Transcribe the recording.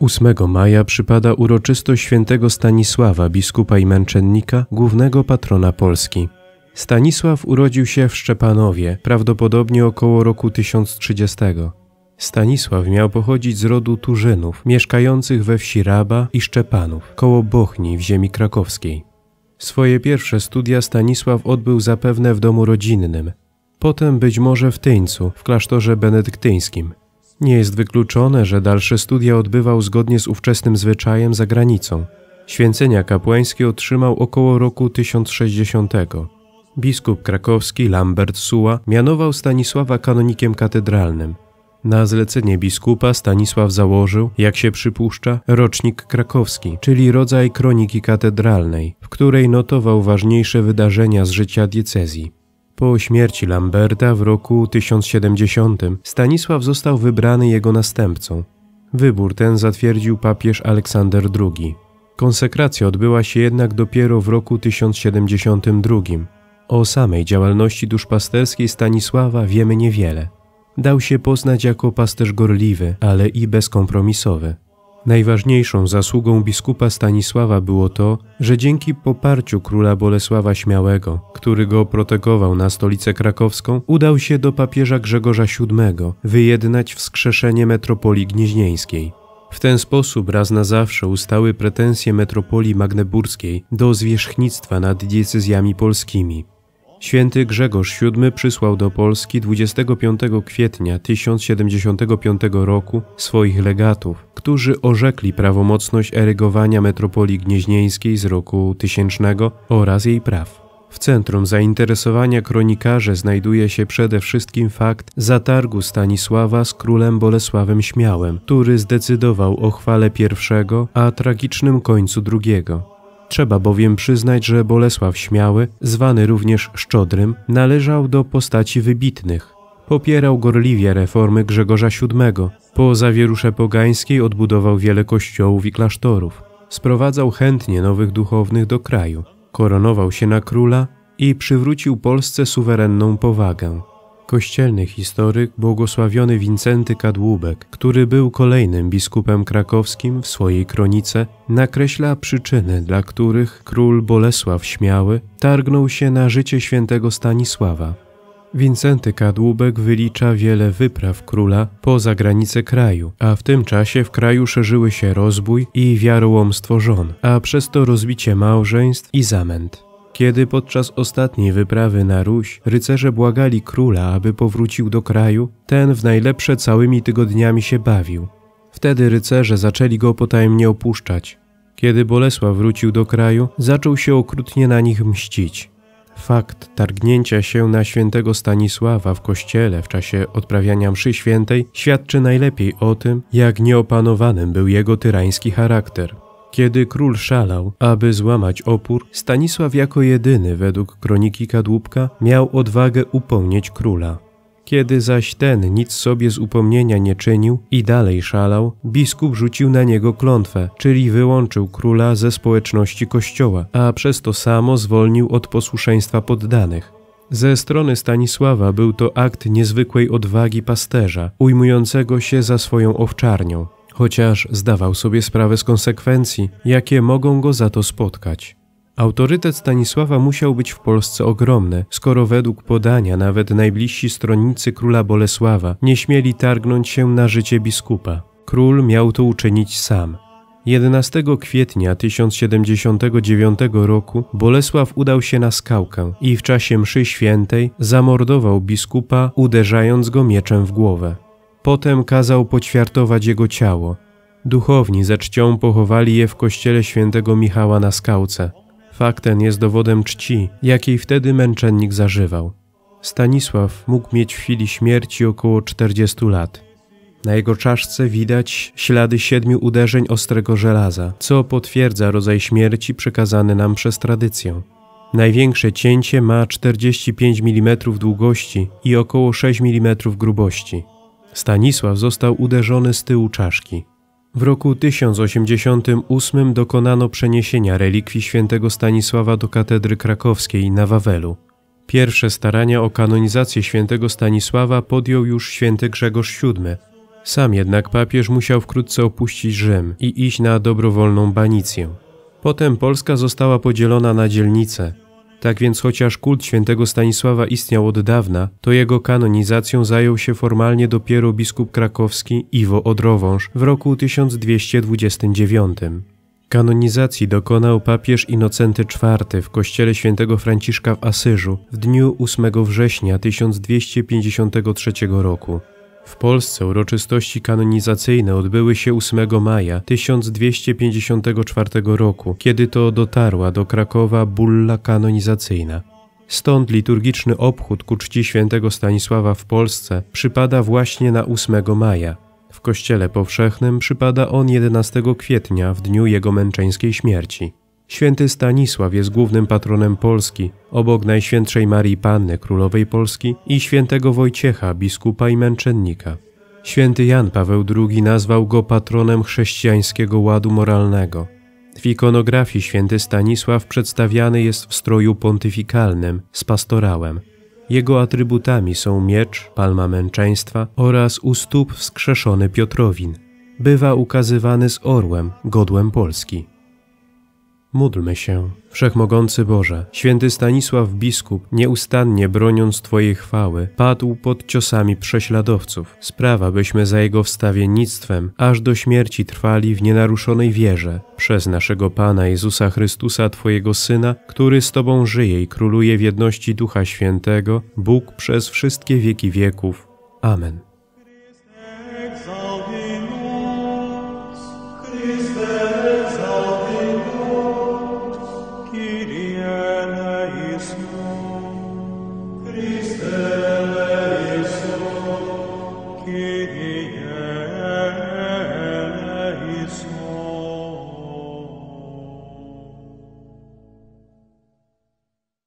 8 maja przypada uroczystość świętego Stanisława, biskupa i męczennika, głównego patrona Polski. Stanisław urodził się w Szczepanowie, prawdopodobnie około roku 1030. Stanisław miał pochodzić z rodu Turzynów, mieszkających we wsi Raba i Szczepanów, koło Bochni w ziemi krakowskiej. Swoje pierwsze studia Stanisław odbył zapewne w domu rodzinnym, potem być może w Tyńcu, w klasztorze benedyktyńskim. Nie jest wykluczone, że dalsze studia odbywał zgodnie z ówczesnym zwyczajem za granicą. Święcenia kapłańskie otrzymał około roku 1060. Biskup krakowski Lambert Suła mianował Stanisława kanonikiem katedralnym – na zlecenie biskupa Stanisław założył, jak się przypuszcza, rocznik krakowski, czyli rodzaj kroniki katedralnej, w której notował ważniejsze wydarzenia z życia diecezji. Po śmierci Lamberta w roku 1070 Stanisław został wybrany jego następcą. Wybór ten zatwierdził papież Aleksander II. Konsekracja odbyła się jednak dopiero w roku 1072. O samej działalności duszpasterskiej Stanisława wiemy niewiele. Dał się poznać jako pasterz gorliwy, ale i bezkompromisowy. Najważniejszą zasługą biskupa Stanisława było to, że dzięki poparciu króla Bolesława Śmiałego, który go protegował na stolicę krakowską, udał się do papieża Grzegorza VII wyjednać wskrzeszenie metropolii gnieźnieńskiej. W ten sposób raz na zawsze ustały pretensje metropolii magneburskiej do zwierzchnictwa nad diecezjami polskimi. Święty Grzegorz VII przysłał do Polski 25 kwietnia 1075 roku swoich legatów, którzy orzekli prawomocność erygowania metropolii gnieźnieńskiej z roku 1000 oraz jej praw. W centrum zainteresowania kronikarzy znajduje się przede wszystkim fakt zatargu Stanisława z królem Bolesławem Śmiałem, który zdecydował o chwale pierwszego, a tragicznym końcu drugiego. Trzeba bowiem przyznać, że Bolesław Śmiały, zwany również Szczodrym, należał do postaci wybitnych. Popierał gorliwie reformy Grzegorza VII, po zawierusze pogańskiej odbudował wiele kościołów i klasztorów, sprowadzał chętnie nowych duchownych do kraju, koronował się na króla i przywrócił Polsce suwerenną powagę. Kościelny historyk błogosławiony Wincenty Kadłubek, który był kolejnym biskupem krakowskim w swojej kronice, nakreśla przyczyny, dla których król Bolesław Śmiały targnął się na życie świętego Stanisława. Wincenty Kadłubek wylicza wiele wypraw króla poza granice kraju, a w tym czasie w kraju szerzyły się rozbój i wiarołomstwo żon, a przez to rozbicie małżeństw i zamęt. Kiedy podczas ostatniej wyprawy na Ruś rycerze błagali króla, aby powrócił do kraju, ten w najlepsze całymi tygodniami się bawił. Wtedy rycerze zaczęli go potajemnie opuszczać. Kiedy Bolesław wrócił do kraju, zaczął się okrutnie na nich mścić. Fakt targnięcia się na świętego Stanisława w kościele w czasie odprawiania mszy świętej świadczy najlepiej o tym, jak nieopanowanym był jego tyrański charakter. Kiedy król szalał, aby złamać opór, Stanisław jako jedyny według kroniki kadłubka miał odwagę upomnieć króla. Kiedy zaś ten nic sobie z upomnienia nie czynił i dalej szalał, biskup rzucił na niego klątwę, czyli wyłączył króla ze społeczności kościoła, a przez to samo zwolnił od posłuszeństwa poddanych. Ze strony Stanisława był to akt niezwykłej odwagi pasterza, ujmującego się za swoją owczarnią chociaż zdawał sobie sprawę z konsekwencji, jakie mogą go za to spotkać. Autorytet Stanisława musiał być w Polsce ogromny, skoro według podania nawet najbliżsi stronnicy króla Bolesława nie śmieli targnąć się na życie biskupa. Król miał to uczynić sam. 11 kwietnia 1079 roku Bolesław udał się na skałkę i w czasie mszy świętej zamordował biskupa, uderzając go mieczem w głowę. Potem kazał poćwiartować jego ciało. Duchowni ze czcią pochowali je w kościele świętego Michała na skałce. Fakt ten jest dowodem czci, jakiej wtedy męczennik zażywał. Stanisław mógł mieć w chwili śmierci około 40 lat. Na jego czaszce widać ślady siedmiu uderzeń ostrego żelaza, co potwierdza rodzaj śmierci przekazany nam przez tradycję. Największe cięcie ma 45 mm długości i około 6 mm grubości. Stanisław został uderzony z tyłu czaszki. W roku 1088 dokonano przeniesienia relikwii świętego Stanisława do katedry krakowskiej na Wawelu. Pierwsze starania o kanonizację świętego Stanisława podjął już święty Grzegorz VII. Sam jednak papież musiał wkrótce opuścić Rzym i iść na dobrowolną banicję. Potem Polska została podzielona na dzielnice, tak więc chociaż kult świętego Stanisława istniał od dawna, to jego kanonizacją zajął się formalnie dopiero biskup krakowski Iwo Odrowąż w roku 1229. Kanonizacji dokonał papież Inocenty IV w kościele świętego Franciszka w Asyżu w dniu 8 września 1253 roku. W Polsce uroczystości kanonizacyjne odbyły się 8 maja 1254 roku, kiedy to dotarła do Krakowa bulla kanonizacyjna. Stąd liturgiczny obchód ku czci świętego Stanisława w Polsce przypada właśnie na 8 maja. W Kościele Powszechnym przypada on 11 kwietnia w dniu jego męczeńskiej śmierci. Święty Stanisław jest głównym patronem Polski, obok Najświętszej Marii Panny Królowej Polski i świętego Wojciecha, biskupa i męczennika. Święty Jan Paweł II nazwał go patronem chrześcijańskiego ładu moralnego. W ikonografii święty Stanisław przedstawiany jest w stroju pontyfikalnym z pastorałem. Jego atrybutami są miecz, palma męczeństwa oraz u stóp wskrzeszony Piotrowin. Bywa ukazywany z orłem, godłem Polski. Módlmy się. Wszechmogący Boże, święty Stanisław biskup, nieustannie broniąc Twojej chwały, padł pod ciosami prześladowców. Sprawa, byśmy za jego wstawiennictwem aż do śmierci trwali w nienaruszonej wierze przez naszego Pana Jezusa Chrystusa, Twojego Syna, który z Tobą żyje i króluje w jedności Ducha Świętego, Bóg przez wszystkie wieki wieków. Amen.